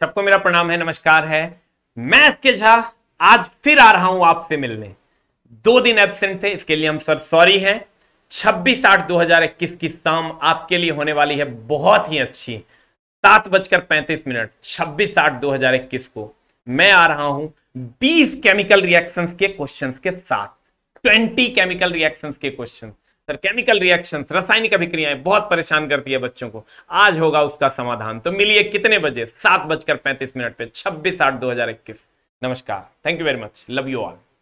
सबको मेरा प्रणाम है नमस्कार है मैं इसके झा आज फिर आ रहा हूं आपसे मिलने दो दिन एबसेंट थे इसके लिए हम सर सॉरी हैं 26 आठ 2021 की शाम आपके लिए होने वाली है बहुत ही अच्छी सात बजकर पैंतीस मिनट 26 आठ 2021 को मैं आ रहा हूं 20 केमिकल रिएक्शंस के क्वेश्चंस के साथ 20 केमिकल रिएक्शंस के क्वेश्चंस सर केमिकल रिएक्शन रासायनिक अभिक्रियाएं बहुत परेशान करती है बच्चों को आज होगा उसका समाधान तो मिलिए कितने बजे सात बजकर पैंतीस मिनट पे छब्बीस आठ दो हजार इक्कीस नमस्कार thank you very much love you all